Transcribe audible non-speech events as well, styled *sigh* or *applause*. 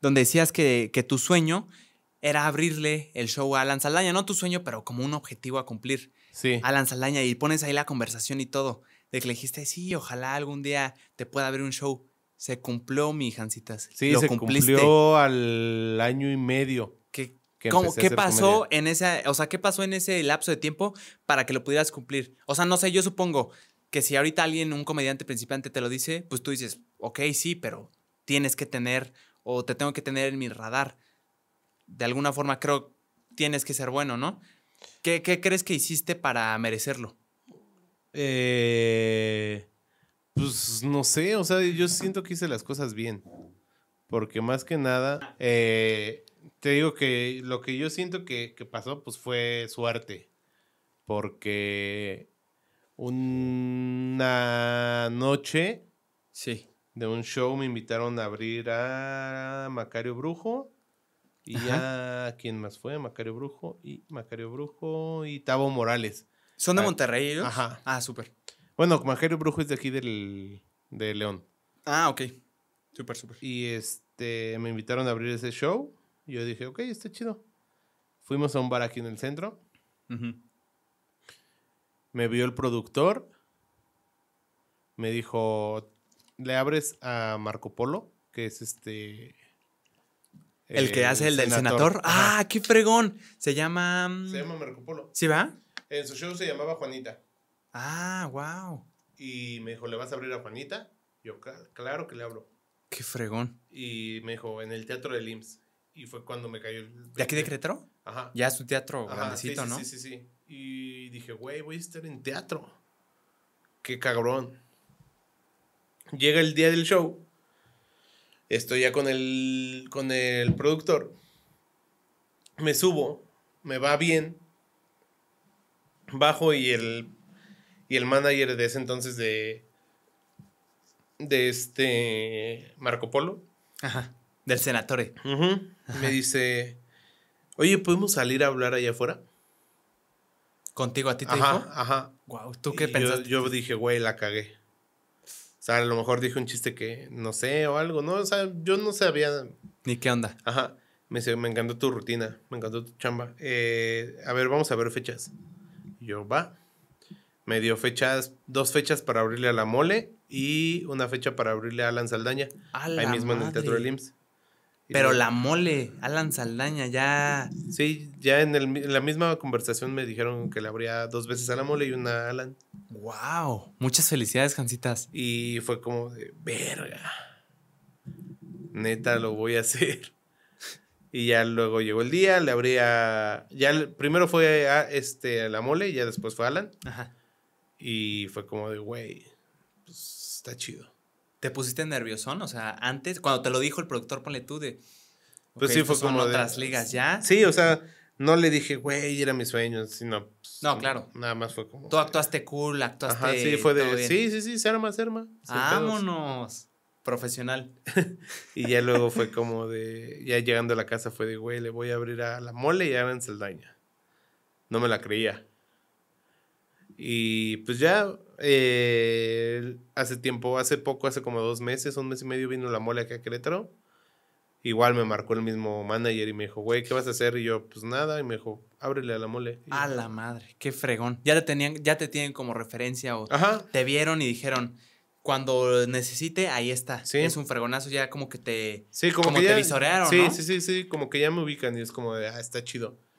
donde decías que, tu sueño era abrirle el show a Alan Saldaña, no tu sueño, pero como un objetivo a cumplir. Sí. Alan Saldaña, y pones ahí la conversación y todo, de que le dijiste, sí, ojalá algún día te pueda abrir un show. Se cumplió, mi hijancitas. Sí, se cumplió al año y medio. ¿Qué, ¿Qué pasó en ese, o sea, qué pasó en ese lapso de tiempo para que lo pudieras cumplir? O sea, no sé, yo supongo que si ahorita alguien, un comediante principiante te lo dice, pues tú dices, ok, sí, pero tienes que tener o te tengo que tener en mi radar. De alguna forma creo tienes que ser bueno, ¿no? ¿Qué, crees que hiciste para merecerlo? Eh, pues no sé, o sea, yo siento que hice las cosas bien. Porque más que nada, eh, te digo que lo que yo siento que, que pasó, pues fue suerte. Porque una noche. Sí de un show me invitaron a abrir a Macario Brujo. Y a quién más fue, Macario Brujo y Macario Brujo y Tavo Morales. ¿Son de ah, Monterrey ellos? Ajá. Ah, súper. Bueno, Macario Brujo es de aquí del, de León. Ah, ok. Súper, súper. Y este, me invitaron a abrir ese show. Y yo dije, ok, está chido. Fuimos a un bar aquí en el centro. Me vio el productor. Me dijo, le abres a Marco Polo, que es este. El que hace el, del senador. Ah, qué fregón. Se llama. Mm, se llama Marco Polo. ¿Sí va? En su show se llamaba Juanita. Ah, wow. Y me dijo, ¿le vas a abrir a Juanita? Yo, claro que le hablo Qué fregón. Y me dijo, en el teatro del IMSS. Y fue cuando me cayó el. ¿De aquí de Ajá. Ya su teatro grandecito, ¿no? Sí, sí, sí. Y dije, güey, voy a estar en teatro. Qué cabrón. Llega el día del show. Estoy ya con el, con el productor. Me subo, me va bien. Bajo y el, y el manager de ese entonces de, de este Marco Polo. del senatore. me dice, oye, ¿podemos salir a hablar allá afuera? ¿Contigo a ti te ajá, dijo? Ajá, Wow, ¿tú qué pensaste? yo dije, güey, la cagué a lo mejor dije un chiste que no sé o algo, ¿no? O sea, yo no sabía. Ni qué onda. Ajá. Me me encantó tu rutina, me encantó tu chamba. Eh, a ver, vamos a ver fechas. yo, va. Me dio fechas, dos fechas para abrirle a la mole y una fecha para abrirle a Alan Saldaña. ahí mismo en el Teatro del Pero la mole, Alan Saldaña, ya. Sí, ya en, el, en, la misma conversación me dijeron que le abría dos veces a la mole y una a Alan. ¡Wow! Muchas felicidades, Jancitas. Y fue como de, verga. Neta, lo voy a hacer. *laughs* Y ya luego llegó el día, le habría Ya primero fue a, este, a la mole y ya después fue Alan. Ajá. Y fue como de, güey, pues está chido. ¿Te pusiste nerviosón? O sea, antes, cuando te lo dijo el productor, ponle tú de. Pues sí, fue como. de... otras ligas ya. Sí, o sea, no le dije, güey, era mi sueño, sino. Pues, no, claro. Nada más fue como. Tú actuaste cool, actuaste. Ajá, sí, fue de. Sí, sí, sí, serma, serma. Vámonos. Profesional. *laughs* y ya luego fue como de. Ya llegando a la casa fue de, güey, le voy a abrir a la mole y a en Saldaña. No me la creía. Y pues ya. Eh, hace tiempo, hace poco, hace como dos meses, un mes y medio vino la mole acá a Querétaro. Igual me marcó el mismo manager y me dijo, güey, ¿qué vas a hacer? Y yo, pues nada, y me dijo, ábrele a la mole. a la madre, qué fregón. Ya te tenían, ya te tienen como referencia o te vieron y dijeron, cuando necesite, ahí está. Es un fregonazo, ya como que te, sí, como, que te visorearon. Sí, sí, sí, sí, como que ya me ubican y es como de, ah, está chido.